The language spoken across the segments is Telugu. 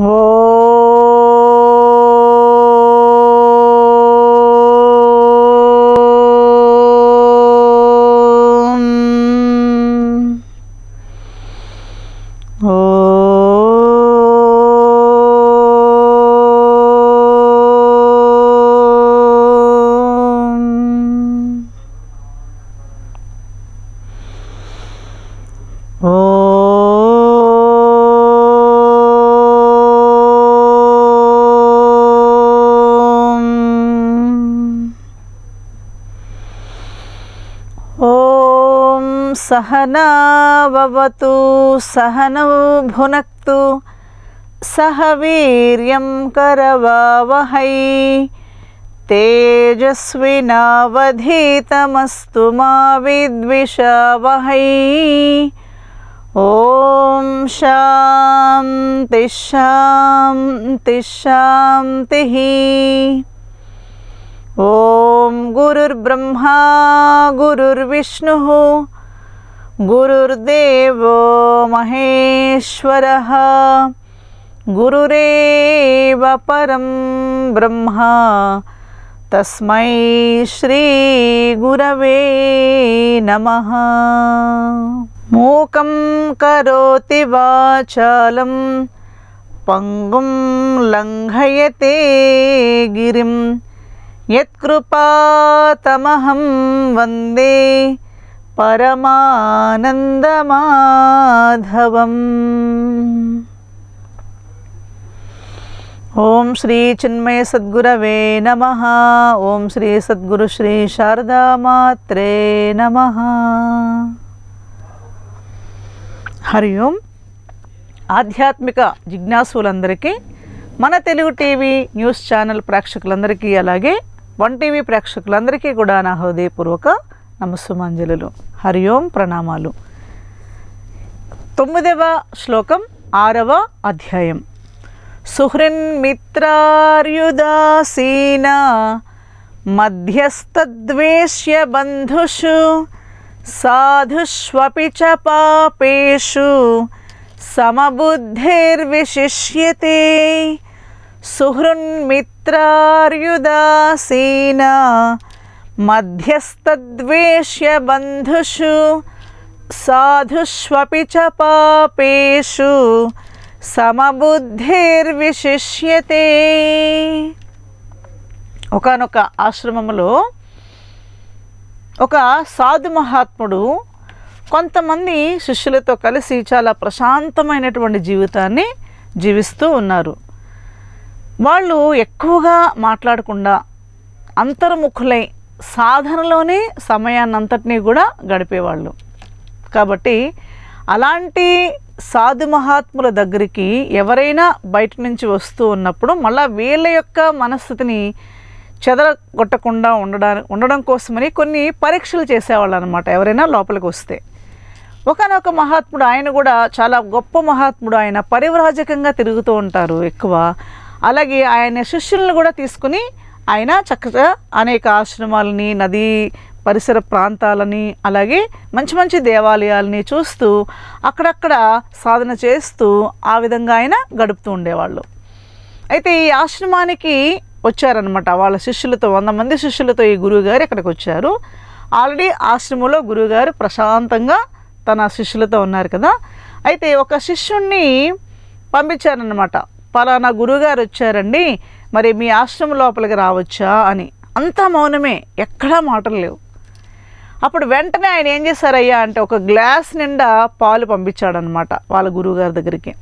Oh. सहनावतु सहनौ भुनक्तु सह वीर्यं करवावहै तेजस्विनावधीतमस्तु मा विद्विषावहै ॐ शान्ति शान्ति शान्तिः ॐ गुरुर्ब्रह्मा गुरुर्विष्णुः गुरुर्देवो महेश्वरः गुरुरेव परं तस्म तस्मै श्रीगुरवे नमः मूकं करोति वाचालं पङ्गुं लङ्घयते गिरिं यत्कृपातमहं वन्दे పరమానందమాధవం ఓం శ్రీ చిన్మయ సద్గురవే నమ ఓం శ్రీ సద్గురు శ్రీ శారదామాత్రే నమ హరి ఓం ఆధ్యాత్మిక జిజ్ఞాసులందరికీ మన తెలుగు టీవీ న్యూస్ ఛానల్ ప్రేక్షకులందరికీ అలాగే వన్ టీవీ ప్రేక్షకులందరికీ కూడా నా హృదయపూర్వక నమస్సుమాంజలు హరి ఓం ప్రణామాలు తొమ్మిదవ శ్లోకం ఆరవ అధ్యాయం సుహృన్మిత్రార్యుదాసీన మధ్యస్థద్వేష్య బంధుషు సాధుష్వపి చ పాపేషు సమబుద్ధిర్విశిష్యతే సుహృన్మిత్రార్యుదాసీన బంధుషు సాధుష్వపి చ పాపేషు సమబుద్ధిర్విశిష్యతే ఒకనొక ఆశ్రమంలో ఒక సాధు మహాత్ముడు కొంతమంది శిష్యులతో కలిసి చాలా ప్రశాంతమైనటువంటి జీవితాన్ని జీవిస్తూ ఉన్నారు వాళ్ళు ఎక్కువగా మాట్లాడకుండా అంతర్ముఖులై సాధనలోనే సమయాన్నంతటినీ కూడా గడిపేవాళ్ళు కాబట్టి అలాంటి సాధు మహాత్ముల దగ్గరికి ఎవరైనా బయట నుంచి వస్తూ ఉన్నప్పుడు మళ్ళీ వీళ్ళ యొక్క మనస్థితిని చెదరగొట్టకుండా ఉండడానికి ఉండడం కోసమని కొన్ని పరీక్షలు చేసేవాళ్ళు అనమాట ఎవరైనా లోపలికి వస్తే ఒకనొక మహాత్ముడు ఆయన కూడా చాలా గొప్ప మహాత్ముడు ఆయన పరివ్రాజకంగా తిరుగుతూ ఉంటారు ఎక్కువ అలాగే ఆయన శిష్యులను కూడా తీసుకుని ఆయన చక్కగా అనేక ఆశ్రమాలని నదీ పరిసర ప్రాంతాలని అలాగే మంచి మంచి దేవాలయాలని చూస్తూ అక్కడక్కడ సాధన చేస్తూ ఆ విధంగా ఆయన గడుపుతూ ఉండేవాళ్ళు అయితే ఈ ఆశ్రమానికి వచ్చారనమాట వాళ్ళ శిష్యులతో వంద మంది శిష్యులతో ఈ గురువుగారు ఇక్కడికి వచ్చారు ఆల్రెడీ ఆశ్రమంలో గురువుగారు ప్రశాంతంగా తన శిష్యులతో ఉన్నారు కదా అయితే ఒక శిష్యుణ్ణి పంపించారనమాట పలానా గురువుగారు వచ్చారండి మరి మీ ఆశ్రమం లోపలికి రావచ్చా అని అంతా మౌనమే ఎక్కడా మాటలు లేవు అప్పుడు వెంటనే ఆయన ఏం చేశారయ్యా అంటే ఒక గ్లాస్ నిండా పాలు పంపించాడనమాట వాళ్ళ గురువుగారి దగ్గరికి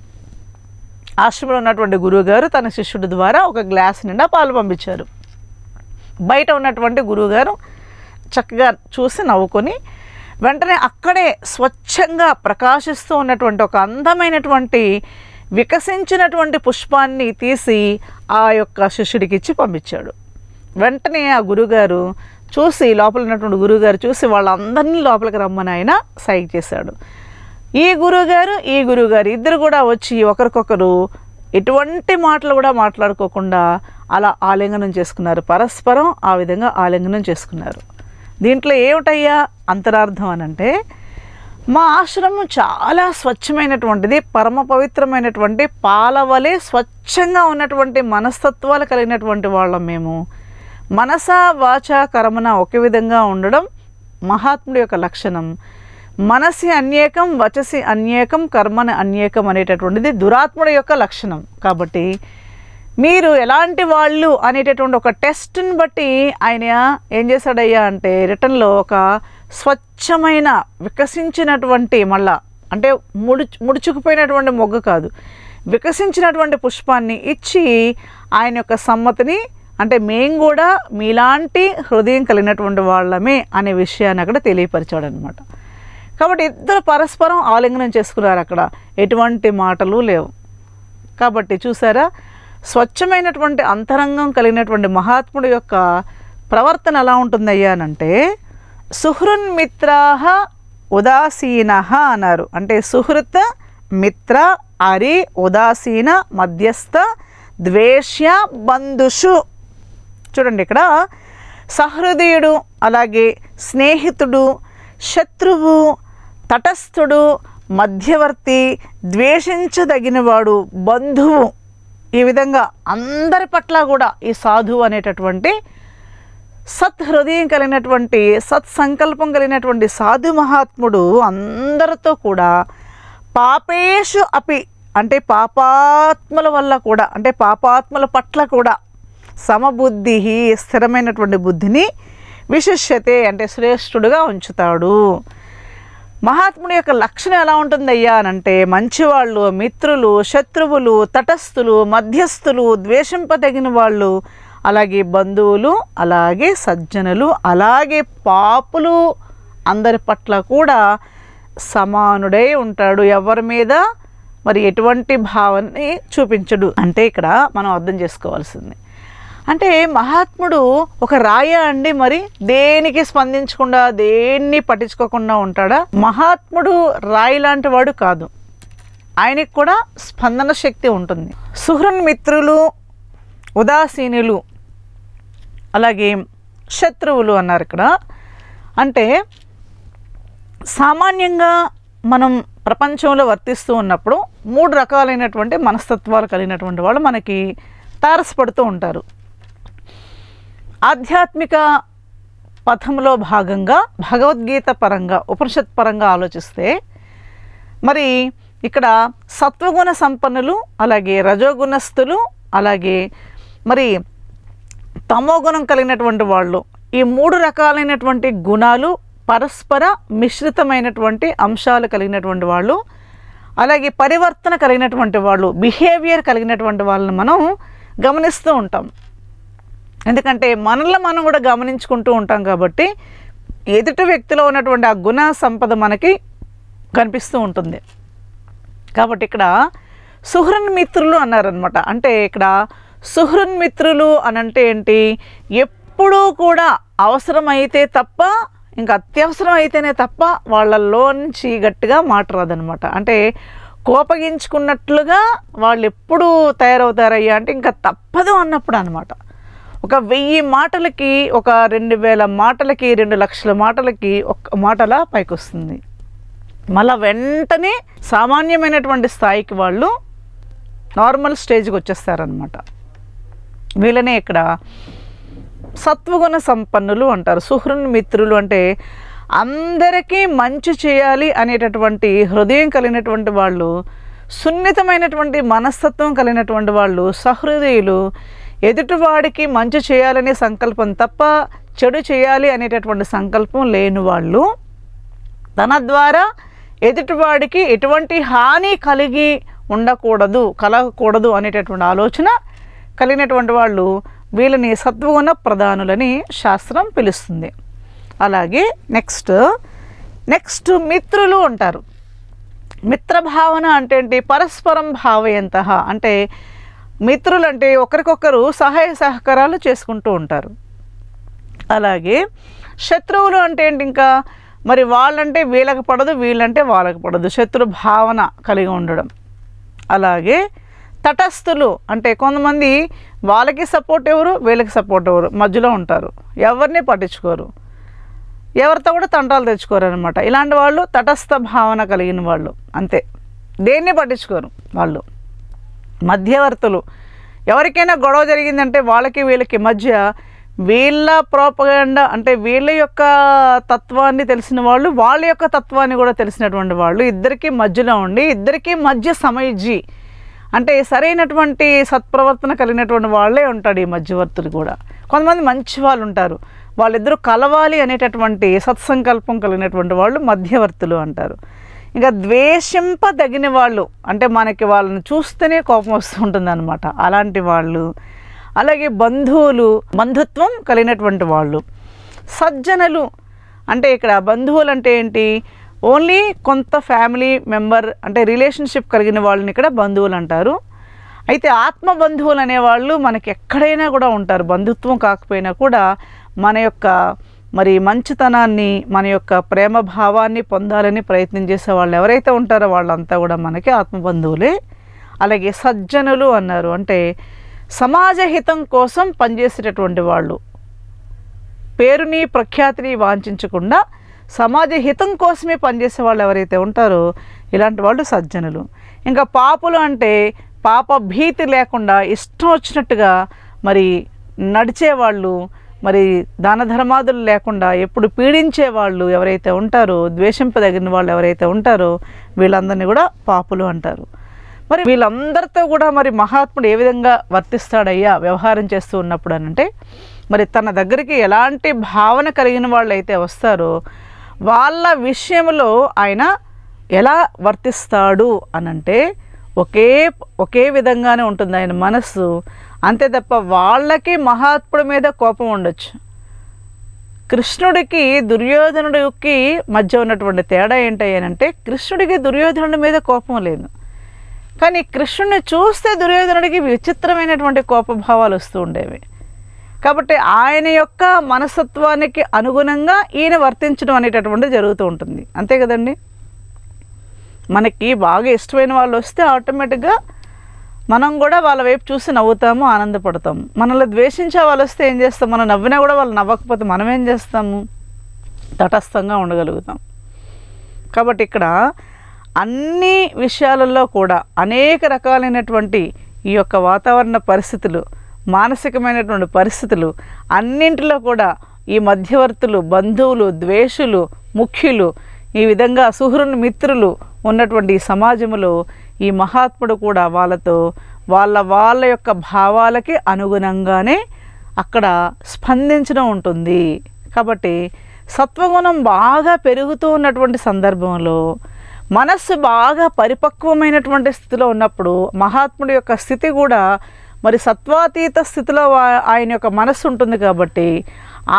ఆశ్రమంలో ఉన్నటువంటి గురువుగారు తన శిష్యుడి ద్వారా ఒక గ్లాస్ నిండా పాలు పంపించారు బయట ఉన్నటువంటి గురువుగారు చక్కగా చూసి నవ్వుకొని వెంటనే అక్కడే స్వచ్ఛంగా ప్రకాశిస్తూ ఉన్నటువంటి ఒక అందమైనటువంటి వికసించినటువంటి పుష్పాన్ని తీసి ఆ యొక్క శిష్యుడికి ఇచ్చి పంపించాడు వెంటనే ఆ గురుగారు చూసి లోపల ఉన్నటువంటి గురుగారు చూసి వాళ్ళందరినీ లోపలికి రమ్మని ఆయన సైగ చేశాడు ఈ గురువుగారు ఈ గురువుగారు ఇద్దరు కూడా వచ్చి ఒకరికొకరు ఎటువంటి మాటలు కూడా మాట్లాడుకోకుండా అలా ఆలింగనం చేసుకున్నారు పరస్పరం ఆ విధంగా ఆలింగనం చేసుకున్నారు దీంట్లో ఏమిటయ్యా అంతరార్థం అనంటే మా ఆశ్రమం చాలా స్వచ్ఛమైనటువంటిది పరమ పవిత్రమైనటువంటి పాలవలే స్వచ్ఛంగా ఉన్నటువంటి మనస్తత్వాలు కలిగినటువంటి వాళ్ళం మేము మనస వాచ కర్మన ఒకే విధంగా ఉండడం మహాత్ముడి యొక్క లక్షణం మనసి అన్యేకం వచసి అన్యేకం కర్మని అన్యేకం అనేటటువంటిది దురాత్ముడి యొక్క లక్షణం కాబట్టి మీరు ఎలాంటి వాళ్ళు అనేటటువంటి ఒక టెస్ట్ని బట్టి ఆయన ఏం చేశాడయ్యా అంటే రిటర్న్లో ఒక స్వచ్ఛమైన వికసించినటువంటి మళ్ళా అంటే ముడుచు ముడుచుకుపోయినటువంటి మొగ్గ కాదు వికసించినటువంటి పుష్పాన్ని ఇచ్చి ఆయన యొక్క సమ్మతిని అంటే మేము కూడా మీలాంటి హృదయం కలిగినటువంటి వాళ్ళమే అనే విషయాన్ని అక్కడ తెలియపరిచాడు అనమాట కాబట్టి ఇద్దరు పరస్పరం ఆలింగనం చేసుకున్నారు అక్కడ ఎటువంటి మాటలు లేవు కాబట్టి చూసారా స్వచ్ఛమైనటువంటి అంతరంగం కలిగినటువంటి మహాత్ముడు యొక్క ప్రవర్తన ఎలా ఉంటుందయ్యానంటే సుహృన్మిత్రాహ ఉదాసీన అన్నారు అంటే సుహృత్ మిత్ర అరి ఉదాసీన మధ్యస్థ ద్వేష్య బంధుషు చూడండి ఇక్కడ సహృదయుడు అలాగే స్నేహితుడు శత్రువు తటస్థుడు మధ్యవర్తి ద్వేషించదగినవాడు బంధువు ఈ విధంగా అందరి పట్ల కూడా ఈ సాధువు అనేటటువంటి సత్ హృదయం కలిగినటువంటి సత్సంకల్పం కలిగినటువంటి సాధు మహాత్ముడు అందరితో కూడా పాపేషు అపి అంటే పాపాత్మల వల్ల కూడా అంటే పాపాత్మల పట్ల కూడా సమబుద్ధి స్థిరమైనటువంటి బుద్ధిని విశిష్యతే అంటే శ్రేష్ఠుడుగా ఉంచుతాడు మహాత్ముడి యొక్క లక్షణం ఎలా ఉంటుందయ్యా అనంటే మంచివాళ్ళు మిత్రులు శత్రువులు తటస్థులు మధ్యస్థులు ద్వేషింపదగిన వాళ్ళు అలాగే బంధువులు అలాగే సజ్జనులు అలాగే పాపులు అందరి పట్ల కూడా సమానుడై ఉంటాడు ఎవరి మీద మరి ఎటువంటి భావాన్ని చూపించడు అంటే ఇక్కడ మనం అర్థం చేసుకోవాల్సింది అంటే మహాత్ముడు ఒక రాయ అండి మరి దేనికి స్పందించకుండా దేన్ని పట్టించుకోకుండా ఉంటాడా మహాత్ముడు రాయి లాంటి వాడు కాదు ఆయనకి కూడా స్పందన శక్తి ఉంటుంది సుహృన్మిత్రులు ఉదాసీనులు అలాగే శత్రువులు అన్నారు ఇక్కడ అంటే సామాన్యంగా మనం ప్రపంచంలో వర్తిస్తూ ఉన్నప్పుడు మూడు రకాలైనటువంటి మనస్తత్వాలు కలిగినటువంటి వాళ్ళు మనకి తారసపడుతూ ఉంటారు ఆధ్యాత్మిక పథంలో భాగంగా భగవద్గీత పరంగా ఉపనిషత్ పరంగా ఆలోచిస్తే మరి ఇక్కడ సత్వగుణ సంపన్నులు అలాగే రజోగుణస్థులు అలాగే మరి తమో గుణం కలిగినటువంటి వాళ్ళు ఈ మూడు రకాలైనటువంటి గుణాలు పరస్పర మిశ్రితమైనటువంటి అంశాలు కలిగినటువంటి వాళ్ళు అలాగే పరివర్తన కలిగినటువంటి వాళ్ళు బిహేవియర్ కలిగినటువంటి వాళ్ళని మనం గమనిస్తూ ఉంటాం ఎందుకంటే మనల్ని మనం కూడా గమనించుకుంటూ ఉంటాం కాబట్టి ఎదుటి వ్యక్తిలో ఉన్నటువంటి ఆ గుణ సంపద మనకి కనిపిస్తూ ఉంటుంది కాబట్టి ఇక్కడ సుహృన్మిత్రులు అన్నారనమాట అంటే ఇక్కడ సుహృన్మిత్రులు అనంటే ఏంటి ఎప్పుడూ కూడా అవసరమైతే తప్ప ఇంకా అత్యవసరం అయితేనే తప్ప వాళ్ళల్లో నుంచి గట్టిగా మాట రాదనమాట అంటే కోపగించుకున్నట్లుగా వాళ్ళు ఎప్పుడు తయారవుతారయ్యా అంటే ఇంకా తప్పదు అన్నప్పుడు అనమాట ఒక వెయ్యి మాటలకి ఒక రెండు వేల మాటలకి రెండు లక్షల మాటలకి ఒక మాటల పైకొస్తుంది మళ్ళా వెంటనే సామాన్యమైనటువంటి స్థాయికి వాళ్ళు నార్మల్ స్టేజ్కి వచ్చేస్తారనమాట వీళ్ళనే ఇక్కడ సత్వగుణ సంపన్నులు అంటారు సుహృన్ మిత్రులు అంటే అందరికీ మంచి చేయాలి అనేటటువంటి హృదయం కలిగినటువంటి వాళ్ళు సున్నితమైనటువంటి మనస్తత్వం కలిగినటువంటి వాళ్ళు సహృదయులు ఎదుటివాడికి మంచి చేయాలనే సంకల్పం తప్ప చెడు చేయాలి అనేటటువంటి సంకల్పం లేని వాళ్ళు తన ద్వారా ఎదుటివాడికి ఎటువంటి హాని కలిగి ఉండకూడదు కలగకూడదు అనేటటువంటి ఆలోచన కలిగినటువంటి వాళ్ళు వీళ్ళని సత్వగుణ ప్రధానులని శాస్త్రం పిలుస్తుంది అలాగే నెక్స్ట్ నెక్స్ట్ మిత్రులు ఉంటారు మిత్రభావన అంటే ఏంటి పరస్పరం భావయంత అంటే మిత్రులు అంటే ఒకరికొకరు సహాయ సహకారాలు చేసుకుంటూ ఉంటారు అలాగే శత్రువులు అంటే ఏంటి ఇంకా మరి వాళ్ళంటే వీళ్ళకి పడదు వీళ్ళంటే వాళ్ళకి పడదు శత్రు భావన కలిగి ఉండడం అలాగే తటస్థులు అంటే కొంతమంది వాళ్ళకి సపోర్ట్ ఎవరు వీళ్ళకి సపోర్ట్ ఎవరు మధ్యలో ఉంటారు ఎవరిని పట్టించుకోరు ఎవరితో కూడా తంటాలు తెచ్చుకోరు అనమాట ఇలాంటి వాళ్ళు తటస్థ భావన కలిగిన వాళ్ళు అంతే దేన్ని పట్టించుకోరు వాళ్ళు మధ్యవర్తులు ఎవరికైనా గొడవ జరిగిందంటే వాళ్ళకి వీళ్ళకి మధ్య వీళ్ళ ప్రోపగండ అంటే వీళ్ళ యొక్క తత్వాన్ని తెలిసిన వాళ్ళు వాళ్ళ యొక్క తత్వాన్ని కూడా తెలిసినటువంటి వాళ్ళు ఇద్దరికీ మధ్యలో ఉండి ఇద్దరికీ మధ్య సమయజీ అంటే సరైనటువంటి సత్ప్రవర్తన కలిగినటువంటి వాళ్ళే ఉంటాడు ఈ మధ్యవర్తులు కూడా కొంతమంది మంచి వాళ్ళు ఉంటారు వాళ్ళిద్దరూ కలవాలి అనేటటువంటి సత్సంకల్పం కలిగినటువంటి వాళ్ళు మధ్యవర్తులు అంటారు ఇంకా ద్వేషింపదగిన వాళ్ళు అంటే మనకి వాళ్ళని చూస్తేనే కోపం వస్తుంటుంది అనమాట అలాంటి వాళ్ళు అలాగే బంధువులు బంధుత్వం కలిగినటువంటి వాళ్ళు సజ్జనులు అంటే ఇక్కడ బంధువులు అంటే ఏంటి ఓన్లీ కొంత ఫ్యామిలీ మెంబర్ అంటే రిలేషన్షిప్ కలిగిన వాళ్ళని ఇక్కడ బంధువులు అంటారు అయితే ఆత్మ బంధువులు అనేవాళ్ళు మనకి ఎక్కడైనా కూడా ఉంటారు బంధుత్వం కాకపోయినా కూడా మన యొక్క మరి మంచితనాన్ని మన యొక్క ప్రేమ భావాన్ని పొందాలని ప్రయత్నం చేసే వాళ్ళు ఎవరైతే ఉంటారో వాళ్ళంతా కూడా మనకి ఆత్మబంధువులే అలాగే సజ్జనులు అన్నారు అంటే సమాజ హితం కోసం పనిచేసేటటువంటి వాళ్ళు పేరుని ప్రఖ్యాతిని వాంఛించకుండా సమాజ హితం కోసమే పనిచేసే వాళ్ళు ఎవరైతే ఉంటారో ఇలాంటి వాళ్ళు సజ్జనులు ఇంకా పాపులు అంటే పాప భీతి లేకుండా ఇష్టం వచ్చినట్టుగా మరి నడిచేవాళ్ళు మరి దాన ధర్మాదులు లేకుండా ఎప్పుడు పీడించే వాళ్ళు ఎవరైతే ఉంటారో ద్వేషింపదగిన వాళ్ళు ఎవరైతే ఉంటారో వీళ్ళందరినీ కూడా పాపులు అంటారు మరి వీళ్ళందరితో కూడా మరి మహాత్ముడు ఏ విధంగా వర్తిస్తాడయ్యా వ్యవహారం చేస్తూ ఉన్నప్పుడు అనంటే మరి తన దగ్గరికి ఎలాంటి భావన కలిగిన వాళ్ళు అయితే వస్తారో వాళ్ళ విషయంలో ఆయన ఎలా వర్తిస్తాడు అనంటే ఒకే ఒకే విధంగానే ఉంటుంది ఆయన మనస్సు అంతే తప్ప వాళ్ళకి మహాత్ముడి మీద కోపం ఉండొచ్చు కృష్ణుడికి దుర్యోధనుడికి మధ్య ఉన్నటువంటి తేడా ఏంటి అంటే కృష్ణుడికి దుర్యోధనుడి మీద కోపం లేదు కానీ కృష్ణుడిని చూస్తే దుర్యోధనుడికి విచిత్రమైనటువంటి కోపభావాలు వస్తూ ఉండేవి కాబట్టి ఆయన యొక్క మనస్తత్వానికి అనుగుణంగా ఈయన వర్తించడం అనేటటువంటిది జరుగుతూ ఉంటుంది అంతే కదండి మనకి బాగా ఇష్టమైన వాళ్ళు వస్తే ఆటోమేటిక్గా మనం కూడా వాళ్ళ వైపు చూసి నవ్వుతాము ఆనందపడతాము మనల్ని ద్వేషించే వాళ్ళు వస్తే ఏం చేస్తాం మనం నవ్వినా కూడా వాళ్ళు నవ్వకపోతే మనం ఏం చేస్తాము తటస్థంగా ఉండగలుగుతాం కాబట్టి ఇక్కడ అన్ని విషయాలలో కూడా అనేక రకాలైనటువంటి ఈ యొక్క వాతావరణ పరిస్థితులు మానసికమైనటువంటి పరిస్థితులు అన్నింటిలో కూడా ఈ మధ్యవర్తులు బంధువులు ద్వేషులు ముఖ్యులు ఈ విధంగా సుహృన్ మిత్రులు ఉన్నటువంటి సమాజంలో ఈ మహాత్ముడు కూడా వాళ్ళతో వాళ్ళ వాళ్ళ యొక్క భావాలకి అనుగుణంగానే అక్కడ స్పందించడం ఉంటుంది కాబట్టి సత్వగుణం బాగా పెరుగుతూ ఉన్నటువంటి సందర్భంలో మనస్సు బాగా పరిపక్వమైనటువంటి స్థితిలో ఉన్నప్పుడు మహాత్ముడి యొక్క స్థితి కూడా మరి సత్వాతీత స్థితిలో ఆయన యొక్క మనస్సు ఉంటుంది కాబట్టి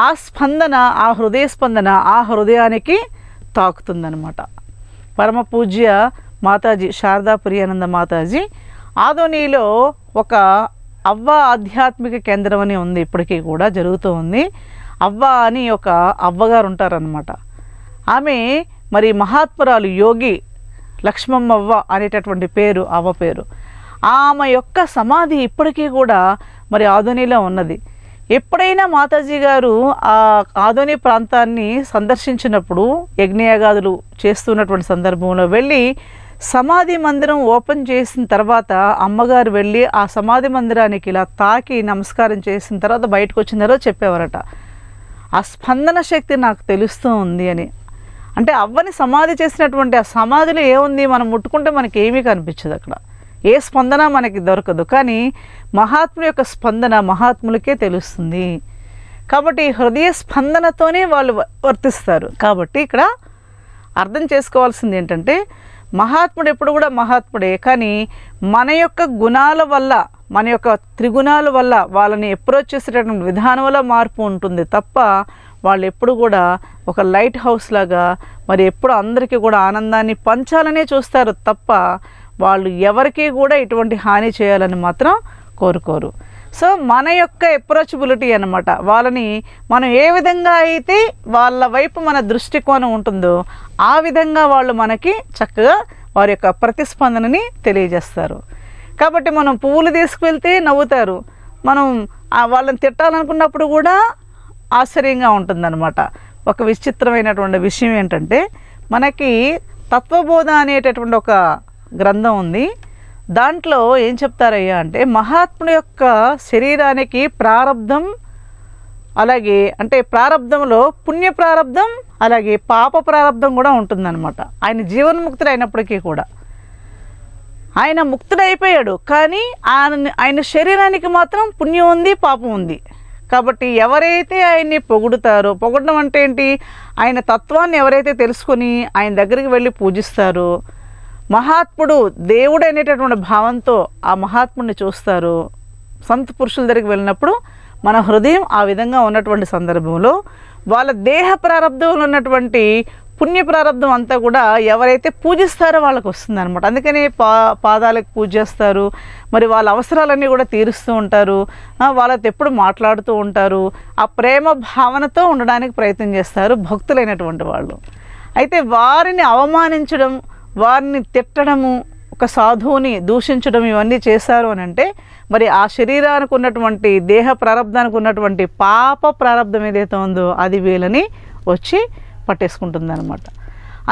ఆ స్పందన ఆ హృదయ స్పందన ఆ హృదయానికి తాకుతుందనమాట పరమ పూజ్య మాతాజీ శారదా ప్రియానంద మాతాజీ ఆధోనిలో ఒక అవ్వ ఆధ్యాత్మిక కేంద్రం అని ఉంది ఇప్పటికీ కూడా జరుగుతూ ఉంది అవ్వ అని ఒక అవ్వగారు ఉంటారనమాట ఆమె మరి మహాత్మరాలు యోగి లక్ష్మమ్మవ్వ అనేటటువంటి పేరు అవ్వ పేరు ఆమె యొక్క సమాధి ఇప్పటికీ కూడా మరి ఆధోనిలో ఉన్నది ఎప్పుడైనా మాతాజీ గారు ఆ ఆధోని ప్రాంతాన్ని సందర్శించినప్పుడు యజ్ఞయాగాదులు చేస్తున్నటువంటి సందర్భంలో వెళ్ళి సమాధి మందిరం ఓపెన్ చేసిన తర్వాత అమ్మగారు వెళ్ళి ఆ సమాధి మందిరానికి ఇలా తాకి నమస్కారం చేసిన తర్వాత బయటకు వచ్చిన తర్వాత చెప్పేవారట ఆ స్పందన శక్తి నాకు తెలుస్తూ ఉంది అని అంటే అవ్వని సమాధి చేసినటువంటి ఆ సమాధిలో ఏముంది మనం ముట్టుకుంటే మనకి ఏమీ కనిపించదు అక్కడ ఏ స్పందన మనకి దొరకదు కానీ మహాత్ముల యొక్క స్పందన మహాత్ములకే తెలుస్తుంది కాబట్టి హృదయ స్పందనతోనే వాళ్ళు వర్తిస్తారు కాబట్టి ఇక్కడ అర్థం చేసుకోవాల్సింది ఏంటంటే మహాత్ముడు ఎప్పుడు కూడా మహాత్ముడే కానీ మన యొక్క గుణాల వల్ల మన యొక్క త్రిగుణాల వల్ల వాళ్ళని అప్రోచ్ చేసేటటువంటి విధానం వల్ల మార్పు ఉంటుంది తప్ప వాళ్ళు ఎప్పుడు కూడా ఒక లైట్ హౌస్ లాగా మరి ఎప్పుడు అందరికీ కూడా ఆనందాన్ని పంచాలనే చూస్తారు తప్ప వాళ్ళు ఎవరికి కూడా ఇటువంటి హాని చేయాలని మాత్రం కోరుకోరు సో మన యొక్క అప్రోచబిలిటీ అనమాట వాళ్ళని మనం ఏ విధంగా అయితే వాళ్ళ వైపు మన దృష్టికోణం ఉంటుందో ఆ విధంగా వాళ్ళు మనకి చక్కగా వారి యొక్క ప్రతిస్పందనని తెలియజేస్తారు కాబట్టి మనం పువ్వులు తీసుకువెళ్తే నవ్వుతారు మనం వాళ్ళని తిట్టాలనుకున్నప్పుడు కూడా ఆశ్చర్యంగా ఉంటుందన్నమాట ఒక విచిత్రమైనటువంటి విషయం ఏంటంటే మనకి తత్వబోధ అనేటటువంటి ఒక గ్రంథం ఉంది దాంట్లో ఏం చెప్తారయ్యా అంటే మహాత్ముడు యొక్క శరీరానికి ప్రారంధం అలాగే అంటే ప్రారంధంలో పుణ్య ప్రారంధం అలాగే పాప ప్రారంధం కూడా ఉంటుందన్నమాట ఆయన జీవన్ముక్తుడు అయినప్పటికీ కూడా ఆయన ముక్తుడైపోయాడు కానీ ఆయన ఆయన శరీరానికి మాత్రం పుణ్యం ఉంది పాపం ఉంది కాబట్టి ఎవరైతే ఆయన్ని పొగుడుతారో పొగడడం అంటే ఏంటి ఆయన తత్వాన్ని ఎవరైతే తెలుసుకొని ఆయన దగ్గరికి వెళ్ళి పూజిస్తారో మహాత్ముడు దేవుడు అనేటటువంటి భావంతో ఆ మహాత్ముడిని చూస్తారు సంత పురుషుల దగ్గరికి వెళ్ళినప్పుడు మన హృదయం ఆ విధంగా ఉన్నటువంటి సందర్భంలో వాళ్ళ దేహ ప్రారంభంలో ఉన్నటువంటి పుణ్య ప్రారంభం అంతా కూడా ఎవరైతే పూజిస్తారో వాళ్ళకు వస్తుంది అనమాట అందుకనే పా పాదాలకు పూజ చేస్తారు మరి వాళ్ళ అవసరాలన్నీ కూడా తీరుస్తూ ఉంటారు వాళ్ళతో ఎప్పుడు మాట్లాడుతూ ఉంటారు ఆ ప్రేమ భావనతో ఉండడానికి ప్రయత్నం చేస్తారు భక్తులైనటువంటి వాళ్ళు అయితే వారిని అవమానించడం వారిని తిట్టడము ఒక సాధువుని దూషించడం ఇవన్నీ చేశారు అని అంటే మరి ఆ శరీరానికి ఉన్నటువంటి దేహ ప్రారంధానికి ఉన్నటువంటి పాప ప్రారంధం ఏదైతే ఉందో అది వీళ్ళని వచ్చి పట్టేసుకుంటుంది అనమాట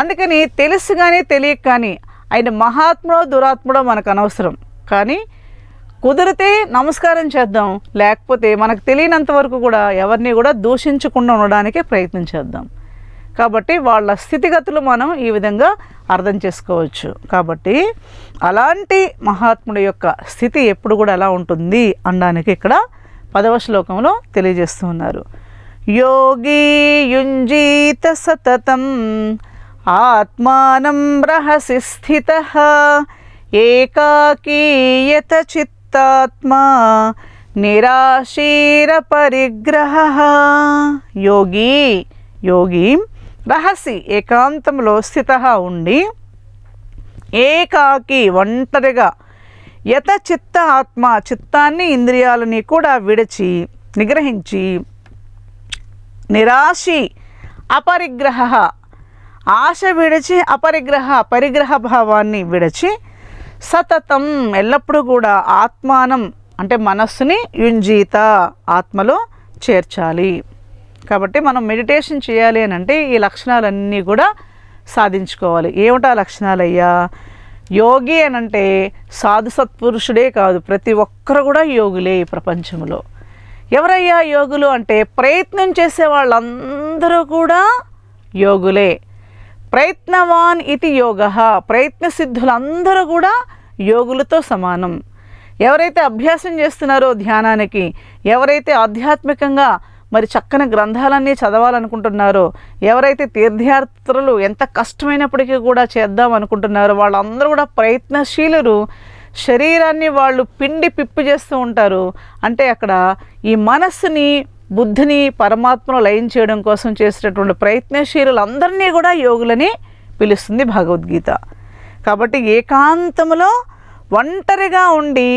అందుకని తెలుసు కానీ తెలియక కానీ ఆయన మహాత్ముడో దురాత్ముడో మనకు అనవసరం కానీ కుదిరితే నమస్కారం చేద్దాం లేకపోతే మనకు తెలియనంత వరకు కూడా ఎవరిని కూడా దూషించకుండా ఉండడానికే ప్రయత్నం చేద్దాం కాబట్టి వాళ్ళ స్థితిగతులు మనం ఈ విధంగా అర్థం చేసుకోవచ్చు కాబట్టి అలాంటి మహాత్ముడి యొక్క స్థితి ఎప్పుడు కూడా ఎలా ఉంటుంది అనడానికి ఇక్కడ పదవ శ్లోకంలో తెలియజేస్తున్నారు యోగి యుంజీత సతతం ఆత్మానం రహసి స్థిత ఏకాకీయత చిత్తాత్మా నిరాశీర పరిగ్రహ యోగి యోగి రహసి ఏకాంతంలో స్థిత ఉండి ఏకాకి ఒంటరిగా యత చిత్త ఆత్మ చిత్తాన్ని ఇంద్రియాలని కూడా విడిచి నిగ్రహించి నిరాశి అపరిగ్రహ ఆశ విడిచి అపరిగ్రహ పరిగ్రహ భావాన్ని విడిచి సతతం ఎల్లప్పుడూ కూడా ఆత్మానం అంటే మనస్సుని యుంజీత ఆత్మలో చేర్చాలి కాబట్టి మనం మెడిటేషన్ చేయాలి అని అంటే ఈ లక్షణాలన్నీ కూడా సాధించుకోవాలి ఏమిటా లక్షణాలయ్యా యోగి అని అంటే సాధు సత్పురుషుడే కాదు ప్రతి ఒక్కరు కూడా యోగులే ఈ ప్రపంచంలో ఎవరయ్యా యోగులు అంటే ప్రయత్నం చేసే వాళ్ళందరూ కూడా యోగులే ప్రయత్నవాన్ ఇది యోగ సిద్ధులందరూ కూడా యోగులతో సమానం ఎవరైతే అభ్యాసం చేస్తున్నారో ధ్యానానికి ఎవరైతే ఆధ్యాత్మికంగా మరి చక్కని గ్రంథాలన్నీ చదవాలనుకుంటున్నారో ఎవరైతే తీర్థయాత్రలు ఎంత కష్టమైనప్పటికీ కూడా చేద్దాం అనుకుంటున్నారో వాళ్ళందరూ కూడా ప్రయత్నశీలురు శరీరాన్ని వాళ్ళు పిండి పిప్పు చేస్తూ ఉంటారు అంటే అక్కడ ఈ మనస్సుని బుద్ధిని పరమాత్మను లయం చేయడం కోసం చేసినటువంటి ప్రయత్నశీలులందరినీ కూడా యోగులని పిలుస్తుంది భగవద్గీత కాబట్టి ఏకాంతములో ఒంటరిగా ఉండి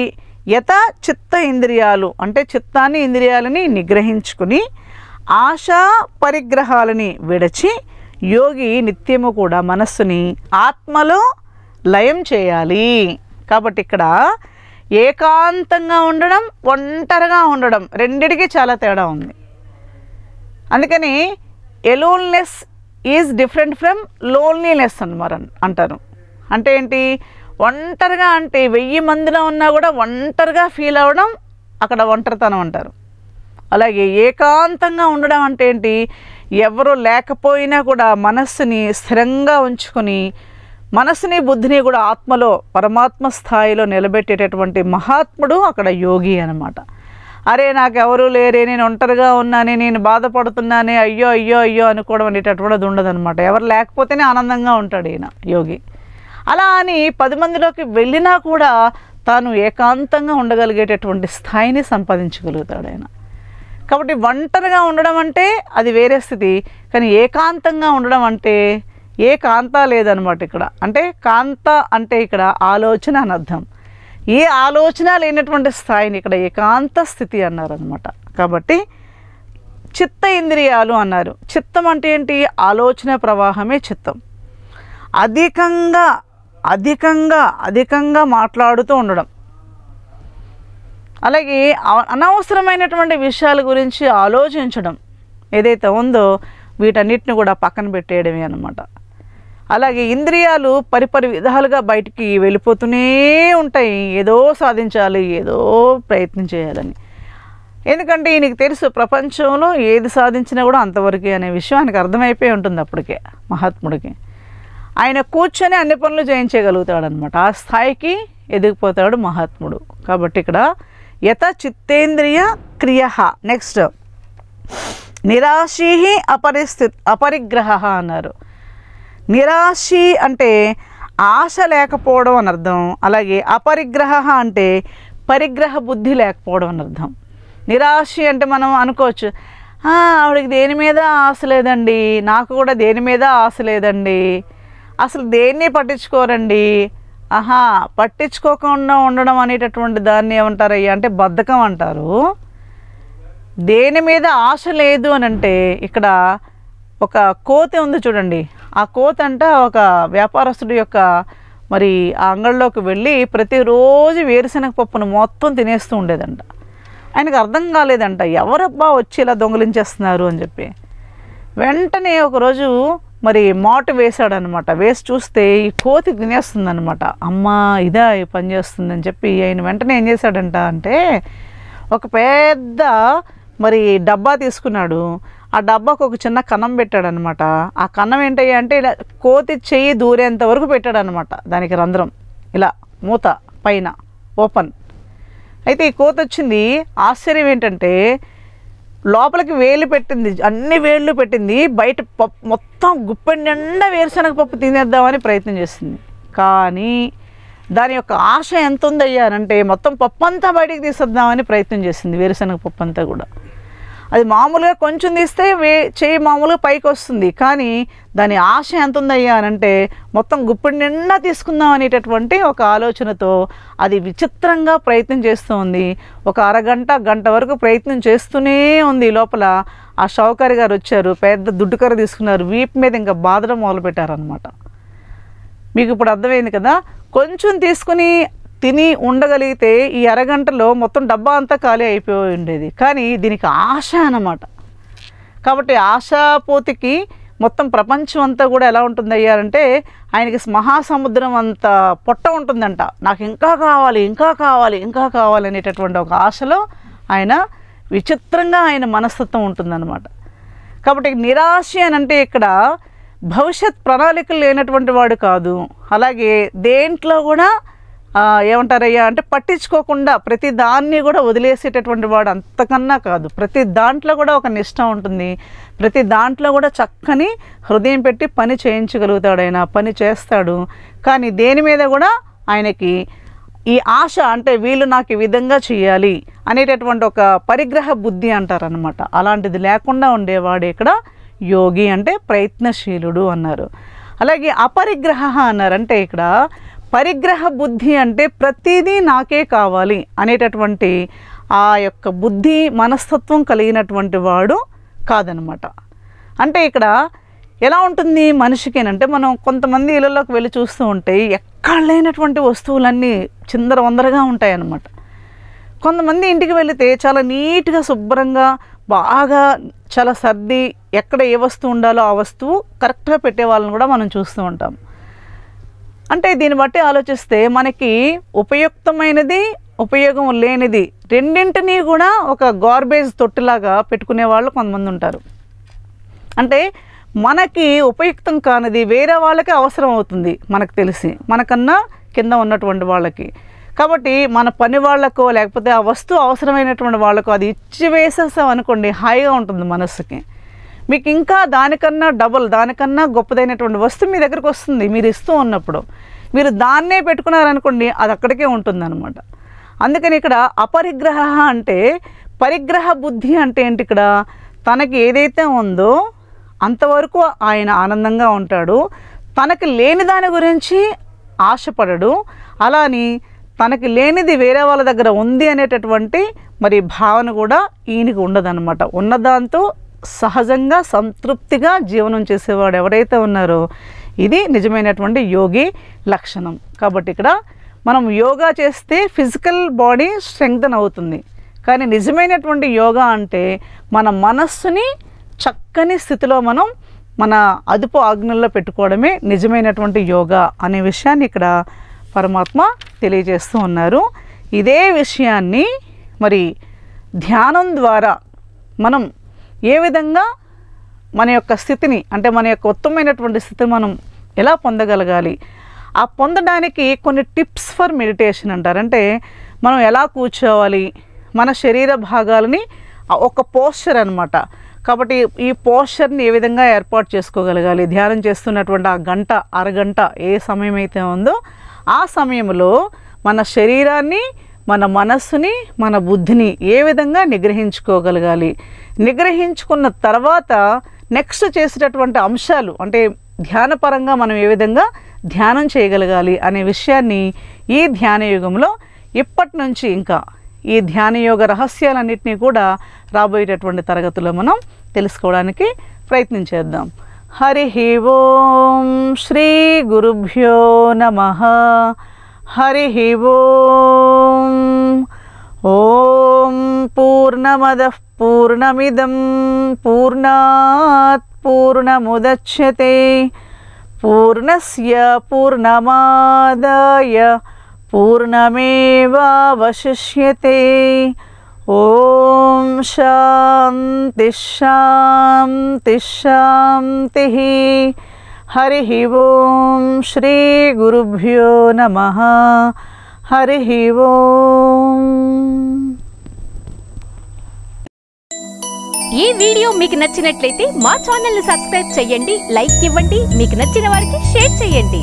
యథ చిత్త ఇంద్రియాలు అంటే చిత్తాన్ని ఇంద్రియాలని నిగ్రహించుకుని ఆశా పరిగ్రహాలని విడచి యోగి నిత్యము కూడా మనస్సుని ఆత్మలో లయం చేయాలి కాబట్టి ఇక్కడ ఏకాంతంగా ఉండడం ఒంటరిగా ఉండడం రెండిటికి చాలా తేడా ఉంది అందుకని aloneness is different from loneliness అనమాట అంటారు అంటే ఏంటి ఒంటరిగా అంటే వెయ్యి మందిలో ఉన్నా కూడా ఒంటరిగా ఫీల్ అవ్వడం అక్కడ ఒంటరితనం అంటారు అలాగే ఏకాంతంగా ఉండడం అంటే ఏంటి ఎవరు లేకపోయినా కూడా మనస్సుని స్థిరంగా ఉంచుకొని మనసుని బుద్ధిని కూడా ఆత్మలో పరమాత్మ స్థాయిలో నిలబెట్టేటటువంటి మహాత్ముడు అక్కడ యోగి అనమాట అరే నాకెవరూ లేరే నేను ఒంటరిగా ఉన్నానే నేను బాధపడుతున్నానే అయ్యో అయ్యో అయ్యో అనుకోవడం అనేటటువంటిది అనమాట ఎవరు లేకపోతేనే ఆనందంగా ఉంటాడు ఈయన యోగి అలా అని పది మందిలోకి వెళ్ళినా కూడా తాను ఏకాంతంగా ఉండగలిగేటటువంటి స్థాయిని సంపాదించగలుగుతాడు ఆయన కాబట్టి ఒంటరిగా ఉండడం అంటే అది వేరే స్థితి కానీ ఏకాంతంగా ఉండడం అంటే ఏ కాంత లేదనమాట ఇక్కడ అంటే కాంత అంటే ఇక్కడ ఆలోచన అని అర్థం ఏ ఆలోచన లేనటువంటి స్థాయిని ఇక్కడ ఏకాంత స్థితి అన్నారనమాట కాబట్టి చిత్త ఇంద్రియాలు అన్నారు చిత్తం అంటే ఏంటి ఆలోచన ప్రవాహమే చిత్తం అధికంగా అధికంగా అధికంగా మాట్లాడుతూ ఉండడం అలాగే అనవసరమైనటువంటి విషయాల గురించి ఆలోచించడం ఏదైతే ఉందో వీటన్నిటిని కూడా పక్కన పెట్టేయడమే అనమాట అలాగే ఇంద్రియాలు పరిపరి విధాలుగా బయటికి వెళ్ళిపోతూనే ఉంటాయి ఏదో సాధించాలి ఏదో ప్రయత్నం చేయాలని ఎందుకంటే ఈయనకి తెలుసు ప్రపంచంలో ఏది సాధించినా కూడా అంతవరకే అనే విషయం ఆయనకు అర్థమైపోయి ఉంటుంది అప్పటికే మహాత్ముడికి ఆయన కూర్చొని అన్ని పనులు చేయించగలుగుతాడు అనమాట ఆ స్థాయికి ఎదిగిపోతాడు మహాత్ముడు కాబట్టి ఇక్కడ యత చిత్తేంద్రియ క్రియ నెక్స్ట్ నిరాశీ అపరిస్థితి అపరిగ్రహ అన్నారు నిరాశి అంటే ఆశ లేకపోవడం అని అర్థం అలాగే అపరిగ్రహ అంటే పరిగ్రహ బుద్ధి లేకపోవడం అని అర్థం నిరాశి అంటే మనం అనుకోవచ్చు ఆవిడకి దేని మీద ఆశ లేదండి నాకు కూడా దేని మీద ఆశ లేదండి అసలు దేన్ని పట్టించుకోరండి ఆహా పట్టించుకోకుండా ఉండడం అనేటటువంటి దాన్ని ఏమంటారయ్యా అంటే బద్ధకం అంటారు దేని మీద ఆశ లేదు అని అంటే ఇక్కడ ఒక కోతి ఉంది చూడండి ఆ కోతి అంట ఒక వ్యాపారస్తుడి యొక్క మరి ఆ అంగళ్ళలోకి వెళ్ళి ప్రతిరోజు వేరుశనగ పప్పును మొత్తం తినేస్తూ ఉండేదంట ఆయనకు అర్థం కాలేదంట ఎవరబ్బా వచ్చి ఇలా దొంగలించేస్తున్నారు అని చెప్పి వెంటనే ఒకరోజు మరి మాటు వేశాడనమాట వేసి చూస్తే ఈ కోతి తినేస్తుందనమాట అమ్మ ఇదా పని చేస్తుందని చెప్పి ఆయన వెంటనే ఏం చేశాడంట అంటే ఒక పెద్ద మరి డబ్బా తీసుకున్నాడు ఆ డబ్బాకు ఒక చిన్న కన్నం పెట్టాడనమాట ఆ కన్నం ఏంటయ్యా అంటే ఇలా కోతి చెయ్యి దూరేంత వరకు పెట్టాడనమాట దానికి రంధ్రం ఇలా మూత పైన ఓపెన్ అయితే ఈ కోతి వచ్చింది ఆశ్చర్యం ఏంటంటే లోపలికి వేలు పెట్టింది అన్ని వేళ్ళు పెట్టింది బయట పప్పు మొత్తం గుప్పెడి నిండా వేరుశనగ పప్పు తినేద్దామని ప్రయత్నం చేసింది కానీ దాని యొక్క ఆశ ఎంత అంటే మొత్తం పప్పు అంతా బయటికి తీసేద్దామని ప్రయత్నం చేసింది వేరుశనగ పప్పు అంతా కూడా అది మామూలుగా కొంచెం తీస్తే వే చేయి మామూలుగా పైకి వస్తుంది కానీ దాని ఆశ ఎంత ఉందయ్యా అంటే మొత్తం గుప్పిడి నిండా తీసుకుందాం అనేటటువంటి ఒక ఆలోచనతో అది విచిత్రంగా ప్రయత్నం చేస్తుంది ఒక అరగంట గంట వరకు ప్రయత్నం చేస్తూనే ఉంది లోపల ఆ షౌకర్ గారు వచ్చారు పెద్ద దుడ్డుకర తీసుకున్నారు వీపు మీద ఇంకా బాధడం మొదలుపెట్టారనమాట మీకు ఇప్పుడు అర్థమైంది కదా కొంచెం తీసుకుని తిని ఉండగలిగితే ఈ అరగంటలో మొత్తం డబ్బా అంతా ఖాళీ అయిపోయి ఉండేది కానీ దీనికి ఆశ అన్నమాట కాబట్టి ఆశాపోతికి మొత్తం ప్రపంచం అంతా కూడా ఎలా ఉంటుంది అయ్యారంటే ఆయనకి మహాసముద్రం అంత పొట్ట ఉంటుందంట నాకు ఇంకా కావాలి ఇంకా కావాలి ఇంకా కావాలి అనేటటువంటి ఒక ఆశలో ఆయన విచిత్రంగా ఆయన మనస్తత్వం ఉంటుందన్నమాట కాబట్టి నిరాశ అని అంటే ఇక్కడ భవిష్యత్ ప్రణాళికలు లేనటువంటి వాడు కాదు అలాగే దేంట్లో కూడా ఏమంటారయ్యా అంటే పట్టించుకోకుండా ప్రతి దాన్ని కూడా వదిలేసేటటువంటి వాడు అంతకన్నా కాదు ప్రతి దాంట్లో కూడా ఒక నిష్ట ఉంటుంది ప్రతి దాంట్లో కూడా చక్కని హృదయం పెట్టి పని చేయించగలుగుతాడు ఆయన పని చేస్తాడు కానీ దేని మీద కూడా ఆయనకి ఈ ఆశ అంటే వీళ్ళు నాకు ఈ విధంగా చేయాలి అనేటటువంటి ఒక పరిగ్రహ బుద్ధి అంటారనమాట అలాంటిది లేకుండా ఉండేవాడు ఇక్కడ యోగి అంటే ప్రయత్నశీలుడు అన్నారు అలాగే అపరిగ్రహ అన్నారంటే ఇక్కడ పరిగ్రహ బుద్ధి అంటే ప్రతిదీ నాకే కావాలి అనేటటువంటి ఆ యొక్క బుద్ధి మనస్తత్వం కలిగినటువంటి వాడు కాదనమాట అంటే ఇక్కడ ఎలా ఉంటుంది మనిషికి అంటే మనం కొంతమంది ఇళ్ళలోకి వెళ్ళి చూస్తూ ఉంటే ఎక్కడ లేనటువంటి వస్తువులన్నీ చిందర వందరగా ఉంటాయన్నమాట కొంతమంది ఇంటికి వెళితే చాలా నీట్గా శుభ్రంగా బాగా చాలా సర్ది ఎక్కడ ఏ వస్తువు ఉండాలో ఆ వస్తువు కరెక్ట్గా పెట్టే వాళ్ళని కూడా మనం చూస్తూ ఉంటాం అంటే దీన్ని బట్టి ఆలోచిస్తే మనకి ఉపయుక్తమైనది ఉపయోగం లేనిది రెండింటినీ కూడా ఒక గార్బేజ్ తొట్టిలాగా పెట్టుకునే వాళ్ళు కొంతమంది ఉంటారు అంటే మనకి ఉపయుక్తం కానిది వేరే వాళ్ళకి అవసరం అవుతుంది మనకు తెలిసి మనకన్నా కింద ఉన్నటువంటి వాళ్ళకి కాబట్టి మన పని వాళ్ళకో లేకపోతే ఆ వస్తువు అవసరమైనటువంటి వాళ్ళకో అది ఇచ్చి వేసేసాం అనుకోండి హాయిగా ఉంటుంది మనస్సుకి మీకు ఇంకా దానికన్నా డబుల్ దానికన్నా గొప్పదైనటువంటి వస్తువు మీ దగ్గరకు వస్తుంది మీరు ఇస్తూ ఉన్నప్పుడు మీరు దాన్నే పెట్టుకున్నారనుకోండి అది అక్కడికే ఉంటుందన్నమాట అందుకని ఇక్కడ అపరిగ్రహ అంటే పరిగ్రహ బుద్ధి అంటే ఏంటి ఇక్కడ తనకి ఏదైతే ఉందో అంతవరకు ఆయన ఆనందంగా ఉంటాడు తనకి లేని దాని గురించి ఆశపడడు అలాని తనకి లేనిది వేరే వాళ్ళ దగ్గర ఉంది అనేటటువంటి మరి భావన కూడా ఈయనకి ఉండదన్నమాట ఉన్నదాంతో సహజంగా సంతృప్తిగా జీవనం చేసేవాడు ఎవరైతే ఉన్నారో ఇది నిజమైనటువంటి యోగి లక్షణం కాబట్టి ఇక్కడ మనం యోగా చేస్తే ఫిజికల్ బాడీ స్ట్రెంగ్తన్ అవుతుంది కానీ నిజమైనటువంటి యోగా అంటే మన మనస్సుని చక్కని స్థితిలో మనం మన అదుపు ఆజ్ఞల్లో పెట్టుకోవడమే నిజమైనటువంటి యోగా అనే విషయాన్ని ఇక్కడ పరమాత్మ తెలియజేస్తూ ఉన్నారు ఇదే విషయాన్ని మరి ధ్యానం ద్వారా మనం ఏ విధంగా మన యొక్క స్థితిని అంటే మన యొక్క ఉత్తమమైనటువంటి స్థితి మనం ఎలా పొందగలగాలి ఆ పొందడానికి కొన్ని టిప్స్ ఫర్ మెడిటేషన్ అంటారంటే మనం ఎలా కూర్చోవాలి మన శరీర భాగాలని ఒక పోస్చర్ అనమాట కాబట్టి ఈ పోస్చర్ని ఏ విధంగా ఏర్పాటు చేసుకోగలగాలి ధ్యానం చేస్తున్నటువంటి ఆ గంట అరగంట ఏ సమయం అయితే ఉందో ఆ సమయంలో మన శరీరాన్ని మన మనస్సుని మన బుద్ధిని ఏ విధంగా నిగ్రహించుకోగలగాలి నిగ్రహించుకున్న తర్వాత నెక్స్ట్ చేసేటటువంటి అంశాలు అంటే ధ్యానపరంగా మనం ఏ విధంగా ధ్యానం చేయగలగాలి అనే విషయాన్ని ఈ ధ్యాన యుగంలో ఇప్పటి నుంచి ఇంకా ఈ ధ్యాన యోగ రహస్యాలన్నింటినీ కూడా రాబోయేటటువంటి తరగతుల్లో మనం తెలుసుకోవడానికి ప్రయత్నం చేద్దాం హరి ఓం శ్రీ గురుభ్యో నమ హరి ఓం ॐ पूर्णमद पूर्णमिदं पूर्णात् पूर्णमुदच्छते पूर्णस्य पूर्णमादाय शांति शांति हरि ओम ॐ श्रीगुरुभ्यो नमः హరి ఈ వీడియో మీకు నచ్చినట్లయితే మా ఛానల్ని సబ్స్క్రైబ్ చేయండి లైక్ ఇవ్వండి మీకు నచ్చిన వారికి షేర్ చేయండి